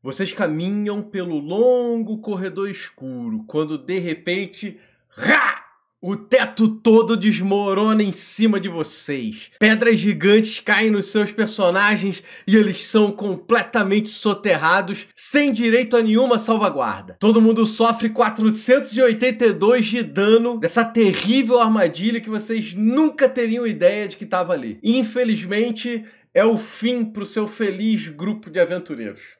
Vocês caminham pelo longo corredor escuro, quando de repente. Rá! O teto todo desmorona em cima de vocês. Pedras gigantes caem nos seus personagens e eles são completamente soterrados, sem direito a nenhuma salvaguarda. Todo mundo sofre 482 de dano dessa terrível armadilha que vocês nunca teriam ideia de que estava ali. Infelizmente, é o fim para o seu feliz grupo de aventureiros.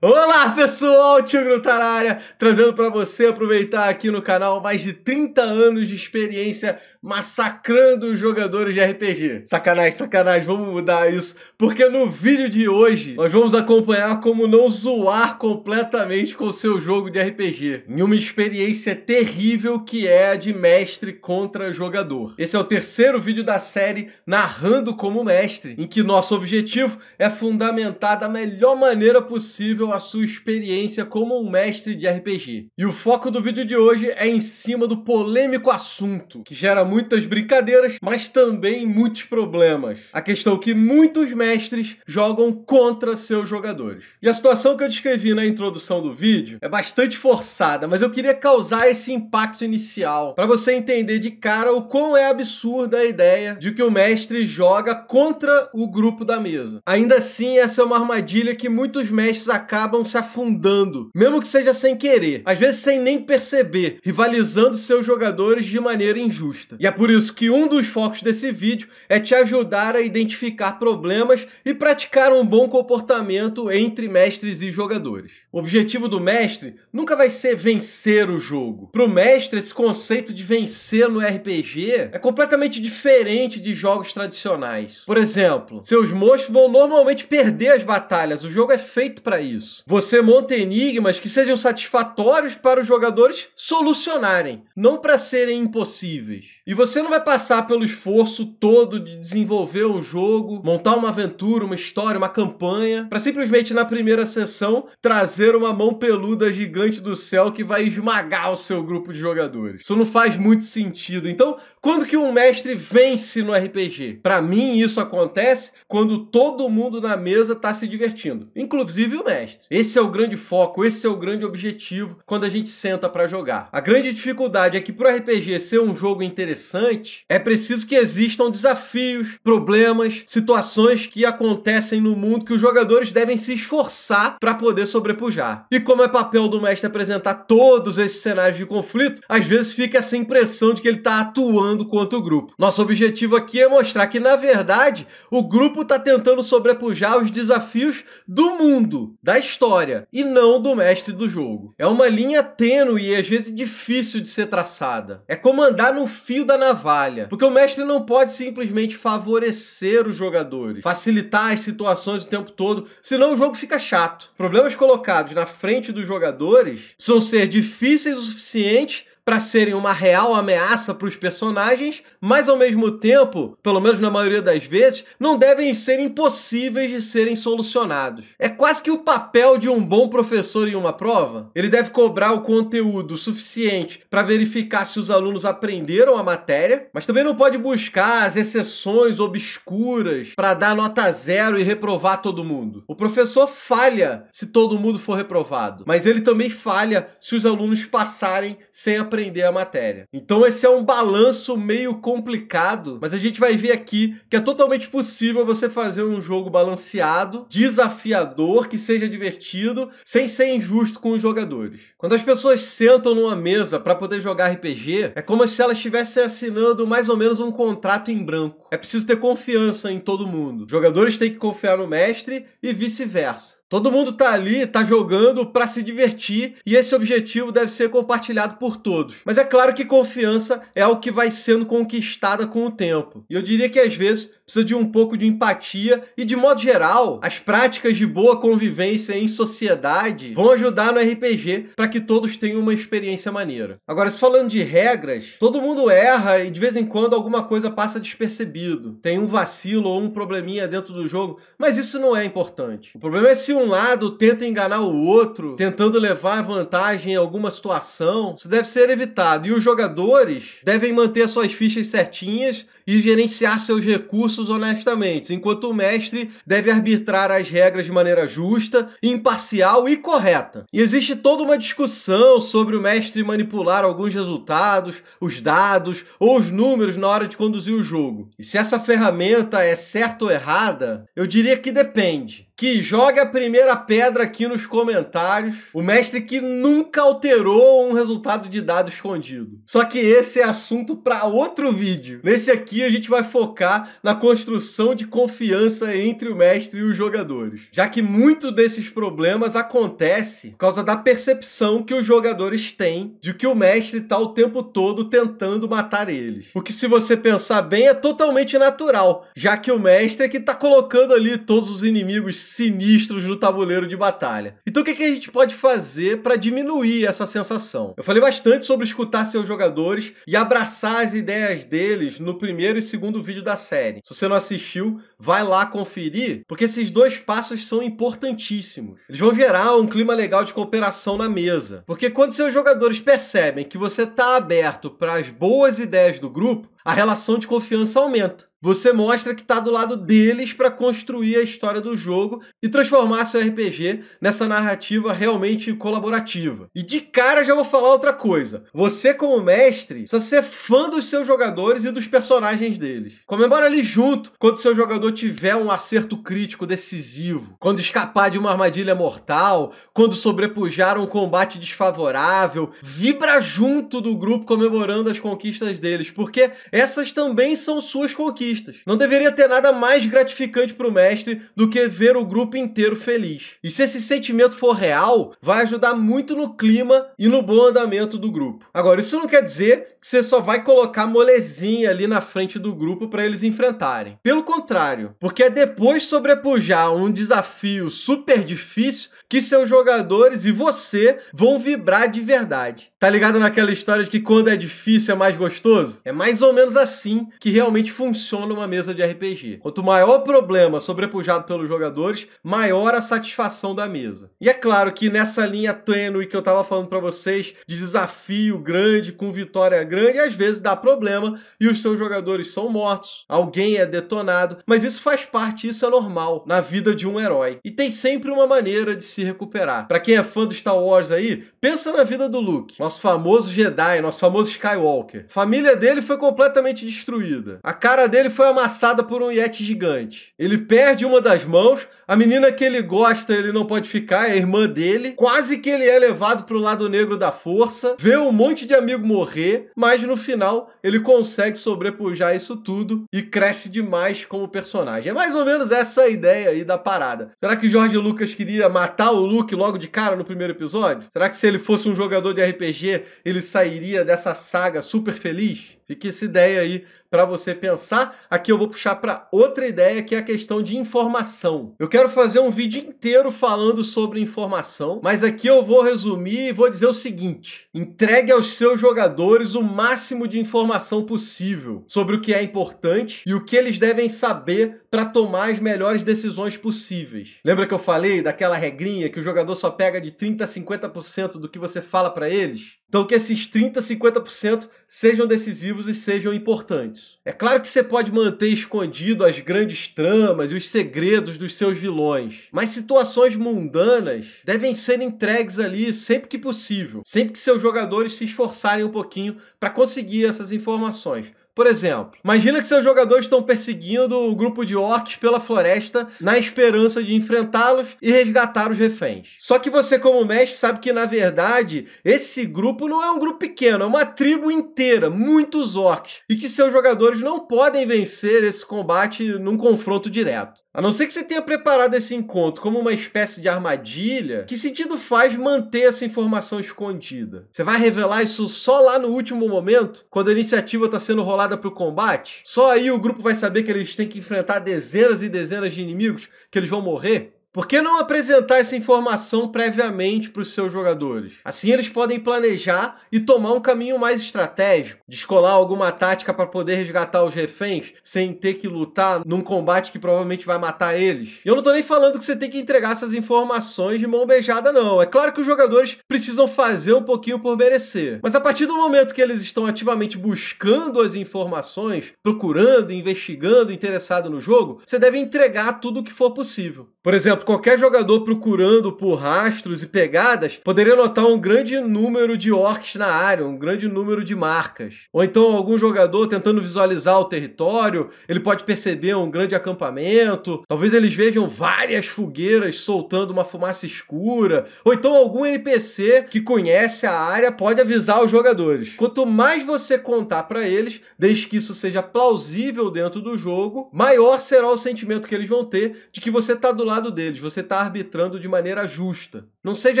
Olá pessoal, Tio Grutarária, tá trazendo para você aproveitar aqui no canal mais de 30 anos de experiência massacrando os jogadores de RPG. Sacanagem, sacanagem, vamos mudar isso, porque no vídeo de hoje nós vamos acompanhar como não zoar completamente com o seu jogo de RPG, em uma experiência terrível que é a de mestre contra jogador. Esse é o terceiro vídeo da série Narrando como Mestre, em que nosso objetivo é fundamentar da melhor maneira possível a sua experiência como um mestre de RPG. E o foco do vídeo de hoje é em cima do polêmico assunto, que gera muito muitas brincadeiras, mas também muitos problemas. A questão é que muitos mestres jogam contra seus jogadores. E a situação que eu descrevi na introdução do vídeo é bastante forçada, mas eu queria causar esse impacto inicial para você entender de cara o quão é absurda a ideia de que o mestre joga contra o grupo da mesa. Ainda assim, essa é uma armadilha que muitos mestres acabam se afundando, mesmo que seja sem querer, às vezes sem nem perceber, rivalizando seus jogadores de maneira injusta. E é por isso que um dos focos desse vídeo é te ajudar a identificar problemas e praticar um bom comportamento entre mestres e jogadores. O objetivo do mestre nunca vai ser vencer o jogo. Pro mestre, esse conceito de vencer no RPG é completamente diferente de jogos tradicionais. Por exemplo, seus monstros vão normalmente perder as batalhas, o jogo é feito para isso. Você monta enigmas que sejam satisfatórios para os jogadores solucionarem, não para serem impossíveis. E você não vai passar pelo esforço todo de desenvolver o jogo, montar uma aventura, uma história, uma campanha, para simplesmente na primeira sessão trazer uma mão peluda gigante do céu que vai esmagar o seu grupo de jogadores. Isso não faz muito sentido. Então, quando que um mestre vence no RPG? Para mim, isso acontece quando todo mundo na mesa tá se divertindo, inclusive o mestre. Esse é o grande foco, esse é o grande objetivo quando a gente senta para jogar. A grande dificuldade é que pro RPG ser um jogo interessante interessante, é preciso que existam desafios, problemas, situações que acontecem no mundo que os jogadores devem se esforçar para poder sobrepujar. E como é papel do mestre apresentar todos esses cenários de conflito, às vezes fica essa impressão de que ele está atuando contra o grupo. Nosso objetivo aqui é mostrar que, na verdade, o grupo está tentando sobrepujar os desafios do mundo, da história, e não do mestre do jogo. É uma linha tênue e às vezes difícil de ser traçada. É como andar no fio da navalha. Porque o mestre não pode simplesmente favorecer os jogadores, facilitar as situações o tempo todo, senão o jogo fica chato. Problemas colocados na frente dos jogadores são ser difíceis o suficiente para serem uma real ameaça para os personagens, mas ao mesmo tempo, pelo menos na maioria das vezes, não devem ser impossíveis de serem solucionados. É quase que o papel de um bom professor em uma prova. Ele deve cobrar o conteúdo suficiente para verificar se os alunos aprenderam a matéria, mas também não pode buscar as exceções obscuras para dar nota zero e reprovar todo mundo. O professor falha se todo mundo for reprovado, mas ele também falha se os alunos passarem sem aprender aprender a matéria. Então esse é um balanço meio complicado, mas a gente vai ver aqui que é totalmente possível você fazer um jogo balanceado, desafiador, que seja divertido, sem ser injusto com os jogadores. Quando as pessoas sentam numa mesa para poder jogar RPG, é como se elas estivessem assinando mais ou menos um contrato em branco. É preciso ter confiança em todo mundo. Os jogadores têm que confiar no mestre e vice-versa. Todo mundo tá ali, tá jogando para se divertir e esse objetivo deve ser compartilhado por todos. Mas é claro que confiança é algo que vai sendo conquistada com o tempo. E eu diria que às vezes precisa de um pouco de empatia e, de modo geral, as práticas de boa convivência em sociedade vão ajudar no RPG para que todos tenham uma experiência maneira. Agora, se falando de regras, todo mundo erra e de vez em quando alguma coisa passa despercebido. Tem um vacilo ou um probleminha dentro do jogo, mas isso não é importante. O problema é se um lado tenta enganar o outro, tentando levar vantagem em alguma situação. Isso deve ser evitado e os jogadores devem manter suas fichas certinhas e gerenciar seus recursos honestamente, enquanto o mestre deve arbitrar as regras de maneira justa, imparcial e correta. E existe toda uma discussão sobre o mestre manipular alguns resultados, os dados ou os números na hora de conduzir o jogo. E se essa ferramenta é certa ou errada, eu diria que depende que joga a primeira pedra aqui nos comentários. O mestre que nunca alterou um resultado de dado escondido. Só que esse é assunto para outro vídeo. Nesse aqui a gente vai focar na construção de confiança entre o mestre e os jogadores, já que muito desses problemas acontece por causa da percepção que os jogadores têm de que o mestre está o tempo todo tentando matar eles. O que se você pensar bem é totalmente natural, já que o mestre é que está colocando ali todos os inimigos sinistros no tabuleiro de batalha. Então o que, é que a gente pode fazer para diminuir essa sensação? Eu falei bastante sobre escutar seus jogadores e abraçar as ideias deles no primeiro e segundo vídeo da série. Se você não assistiu, vai lá conferir, porque esses dois passos são importantíssimos. Eles vão gerar um clima legal de cooperação na mesa. Porque quando seus jogadores percebem que você está aberto para as boas ideias do grupo, a relação de confiança aumenta você mostra que está do lado deles para construir a história do jogo e transformar seu RPG nessa narrativa realmente colaborativa. E de cara já vou falar outra coisa. Você como mestre precisa ser fã dos seus jogadores e dos personagens deles. Comemora ali junto quando seu jogador tiver um acerto crítico decisivo, quando escapar de uma armadilha mortal, quando sobrepujar um combate desfavorável. Vibra junto do grupo comemorando as conquistas deles, porque essas também são suas conquistas não deveria ter nada mais gratificante para o mestre do que ver o grupo inteiro feliz. E se esse sentimento for real, vai ajudar muito no clima e no bom andamento do grupo. Agora, isso não quer dizer que você só vai colocar molezinha ali na frente do grupo para eles enfrentarem. Pelo contrário, porque é depois sobrepujar um desafio super difícil que seus jogadores e você vão vibrar de verdade. Tá ligado naquela história de que quando é difícil é mais gostoso? É mais ou menos assim que realmente funciona uma mesa de RPG. Quanto maior o problema sobrepujado pelos jogadores, maior a satisfação da mesa. E é claro que nessa linha tênue que eu tava falando para vocês, de desafio grande com vitória grande, às vezes dá problema e os seus jogadores são mortos, alguém é detonado, mas isso faz parte, isso é normal na vida de um herói. E tem sempre uma maneira de se recuperar. Para quem é fã do Star Wars aí, pensa na vida do Luke nosso famoso Jedi, nosso famoso Skywalker. A família dele foi completamente destruída. A cara dele foi amassada por um Yeti gigante. Ele perde uma das mãos, a menina que ele gosta, ele não pode ficar, é a irmã dele. Quase que ele é levado pro lado negro da força, vê um monte de amigo morrer, mas no final ele consegue sobrepujar isso tudo e cresce demais como personagem. É mais ou menos essa a ideia aí da parada. Será que George Lucas queria matar o Luke logo de cara no primeiro episódio? Será que se ele fosse um jogador de RPG RPG ele sairia dessa saga super feliz? Fica essa ideia aí para você pensar. Aqui eu vou puxar para outra ideia que é a questão de informação. Eu quero fazer um vídeo inteiro falando sobre informação, mas aqui eu vou resumir e vou dizer o seguinte: entregue aos seus jogadores o máximo de informação possível sobre o que é importante e o que eles devem saber para tomar as melhores decisões possíveis. Lembra que eu falei daquela regrinha que o jogador só pega de 30 a 50% do que você fala para eles? Então que esses 30, 50% sejam decisivos e sejam importantes. É claro que você pode manter escondido as grandes tramas e os segredos dos seus vilões, mas situações mundanas devem ser entregues ali sempre que possível, sempre que seus jogadores se esforçarem um pouquinho para conseguir essas informações. Por exemplo, imagina que seus jogadores estão perseguindo o um grupo de orcs pela floresta na esperança de enfrentá-los e resgatar os reféns. Só que você, como mestre, sabe que na verdade esse grupo não é um grupo pequeno, é uma tribo inteira, muitos orcs, e que seus jogadores não podem vencer esse combate num confronto direto. A não ser que você tenha preparado esse encontro como uma espécie de armadilha, que sentido faz manter essa informação escondida? Você vai revelar isso só lá no último momento, quando a iniciativa está sendo rolada preparada para o combate? Só aí o grupo vai saber que eles têm que enfrentar dezenas e dezenas de inimigos, que eles vão morrer? Por que não apresentar essa informação previamente para os seus jogadores? Assim eles podem planejar e tomar um caminho mais estratégico, descolar alguma tática para poder resgatar os reféns sem ter que lutar num combate que provavelmente vai matar eles. E eu não estou nem falando que você tem que entregar essas informações de mão beijada não. É claro que os jogadores precisam fazer um pouquinho por merecer. Mas a partir do momento que eles estão ativamente buscando as informações, procurando, investigando, interessado no jogo, você deve entregar tudo o que for possível. Por exemplo, qualquer jogador procurando por rastros e pegadas poderia notar um grande número de orcs na área, um grande número de marcas. Ou então algum jogador tentando visualizar o território, ele pode perceber um grande acampamento, talvez eles vejam várias fogueiras soltando uma fumaça escura, ou então algum NPC que conhece a área pode avisar os jogadores. Quanto mais você contar para eles, desde que isso seja plausível dentro do jogo, maior será o sentimento que eles vão ter de que você está do lado deles você está arbitrando de maneira justa. Não seja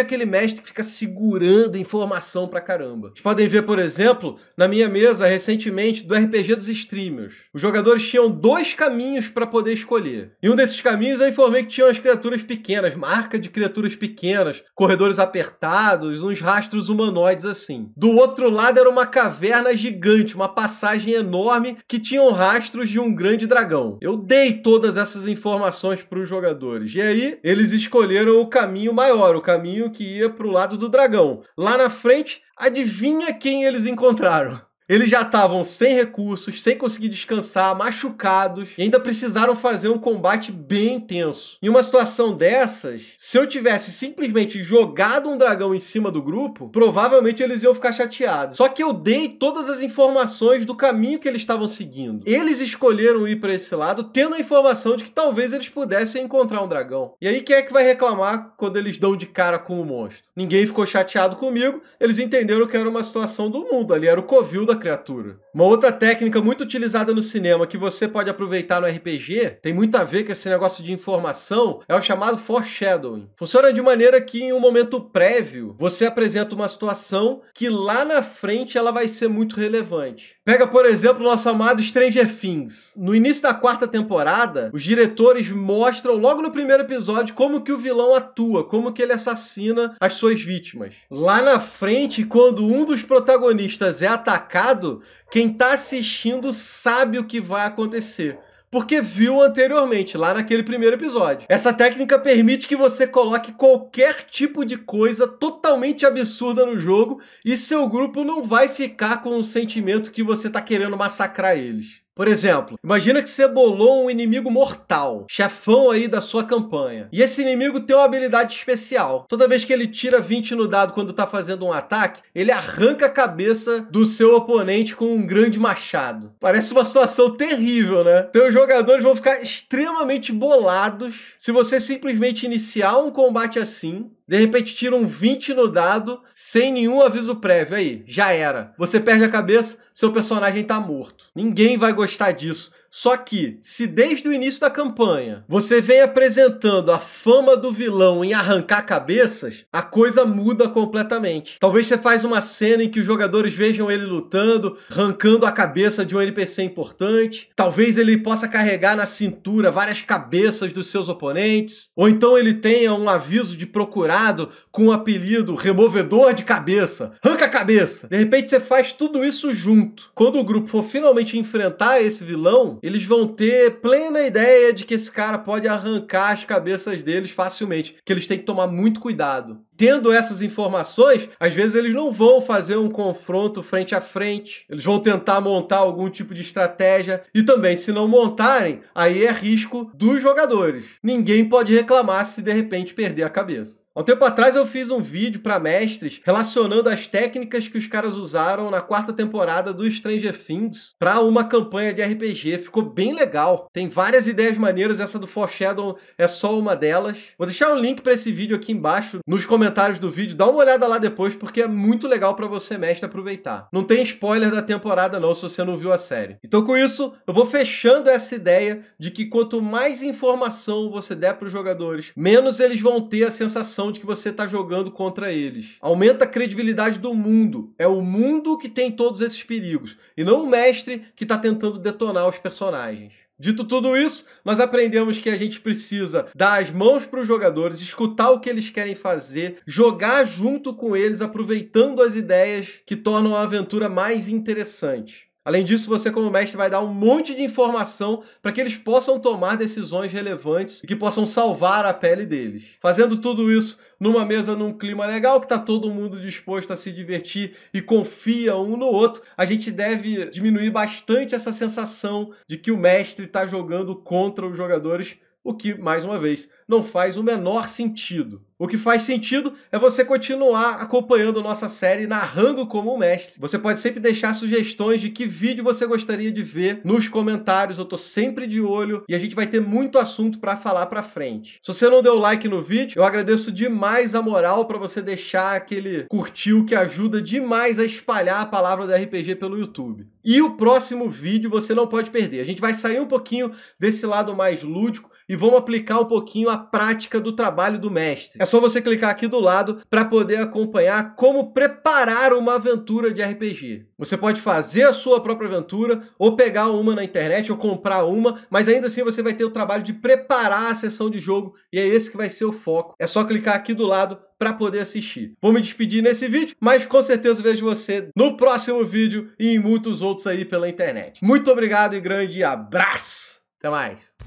aquele mestre que fica segurando informação pra caramba. Vocês podem ver, por exemplo, na minha mesa recentemente do RPG dos streamers. Os jogadores tinham dois caminhos para poder escolher. E um desses caminhos eu informei que tinham as criaturas pequenas, marca de criaturas pequenas, corredores apertados, uns rastros humanoides assim. Do outro lado era uma caverna gigante, uma passagem enorme que tinham rastros de um grande dragão. Eu dei todas essas informações para os jogadores. E aí eles escolheram o caminho maior, o caminho caminho que ia para o lado do dragão. Lá na frente, adivinha quem eles encontraram? Eles já estavam sem recursos, sem conseguir descansar, machucados e ainda precisaram fazer um combate bem intenso. Em uma situação dessas, se eu tivesse simplesmente jogado um dragão em cima do grupo, provavelmente eles iam ficar chateados. Só que eu dei todas as informações do caminho que eles estavam seguindo. Eles escolheram ir para esse lado tendo a informação de que talvez eles pudessem encontrar um dragão. E aí quem é que vai reclamar quando eles dão de cara com o monstro? Ninguém ficou chateado comigo, eles entenderam que era uma situação do mundo, ali era o covil da criatura. Uma outra técnica muito utilizada no cinema que você pode aproveitar no RPG, tem muito a ver com esse negócio de informação, é o chamado foreshadowing. Funciona de maneira que em um momento prévio, você apresenta uma situação que lá na frente ela vai ser muito relevante. Pega, por exemplo, o nosso amado Stranger Things. No início da quarta temporada, os diretores mostram logo no primeiro episódio como que o vilão atua, como que ele assassina as suas vítimas. Lá na frente, quando um dos protagonistas é atacado, preparado, quem está assistindo sabe o que vai acontecer porque viu anteriormente, lá naquele primeiro episódio. Essa técnica permite que você coloque qualquer tipo de coisa totalmente absurda no jogo e seu grupo não vai ficar com o sentimento que você está querendo massacrar eles. Por exemplo, imagina que você bolou um inimigo mortal, chefão aí da sua campanha. E esse inimigo tem uma habilidade especial. Toda vez que ele tira 20 no dado quando tá fazendo um ataque, ele arranca a cabeça do seu oponente com um grande machado. Parece uma situação terrível, né? Então, os jogadores vão ficar extremamente bolados se você simplesmente iniciar um combate assim, de repente tiram 20 no dado sem nenhum aviso prévio. Aí, já era. Você perde a cabeça, seu personagem tá morto. Ninguém vai gostar disso. Só que, se desde o início da campanha você vem apresentando a fama do vilão em arrancar cabeças, a coisa muda completamente. Talvez você faça uma cena em que os jogadores vejam ele lutando, arrancando a cabeça de um NPC importante. Talvez ele possa carregar na cintura várias cabeças dos seus oponentes. Ou então ele tenha um aviso de procurado com o apelido removedor de cabeça. Arranca a cabeça! De repente você faz tudo isso junto. Quando o grupo for finalmente enfrentar esse vilão, eles vão ter plena ideia de que esse cara pode arrancar as cabeças deles facilmente, que eles têm que tomar muito cuidado. Tendo essas informações, às vezes eles não vão fazer um confronto frente a frente, eles vão tentar montar algum tipo de estratégia e também, se não montarem, aí é risco dos jogadores. Ninguém pode reclamar se de repente perder a cabeça. Há um tempo atrás eu fiz um vídeo para mestres relacionando as técnicas que os caras usaram na quarta temporada do Stranger Things para uma campanha de RPG. Ficou bem legal. Tem várias ideias maneiras, essa do Foreshadow é só uma delas. Vou deixar o um link para esse vídeo aqui embaixo nos comentários do vídeo. Dá uma olhada lá depois porque é muito legal para você mestre aproveitar. Não tem spoiler da temporada não se você não viu a série. Então com isso, eu vou fechando essa ideia de que quanto mais informação você der para os jogadores, menos eles vão ter a sensação sensação de que você está jogando contra eles. Aumenta a credibilidade do mundo. É o mundo que tem todos esses perigos, e não o mestre que está tentando detonar os personagens. Dito tudo isso, nós aprendemos que a gente precisa dar as mãos para os jogadores, escutar o que eles querem fazer, jogar junto com eles, aproveitando as ideias que tornam a aventura mais interessante. Além disso, você como mestre vai dar um monte de informação para que eles possam tomar decisões relevantes e que possam salvar a pele deles. Fazendo tudo isso numa mesa num clima legal, que está todo mundo disposto a se divertir e confia um no outro, a gente deve diminuir bastante essa sensação de que o mestre está jogando contra os jogadores o que, mais uma vez, não faz o menor sentido. O que faz sentido é você continuar acompanhando nossa série narrando como um mestre. Você pode sempre deixar sugestões de que vídeo você gostaria de ver nos comentários. Eu tô sempre de olho e a gente vai ter muito assunto para falar para frente. Se você não deu like no vídeo, eu agradeço demais a moral para você deixar aquele curtiu que ajuda demais a espalhar a palavra do RPG pelo YouTube. E o próximo vídeo você não pode perder. A gente vai sair um pouquinho desse lado mais lúdico e vamos aplicar um pouquinho a prática do trabalho do mestre. É só você clicar aqui do lado para poder acompanhar como preparar uma aventura de RPG. Você pode fazer a sua própria aventura ou pegar uma na internet ou comprar uma, mas ainda assim você vai ter o trabalho de preparar a sessão de jogo e é esse que vai ser o foco. É só clicar aqui do lado para poder assistir. Vou me despedir nesse vídeo, mas com certeza vejo você no próximo vídeo e em muitos outros aí pela internet. Muito obrigado e grande abraço! Até mais!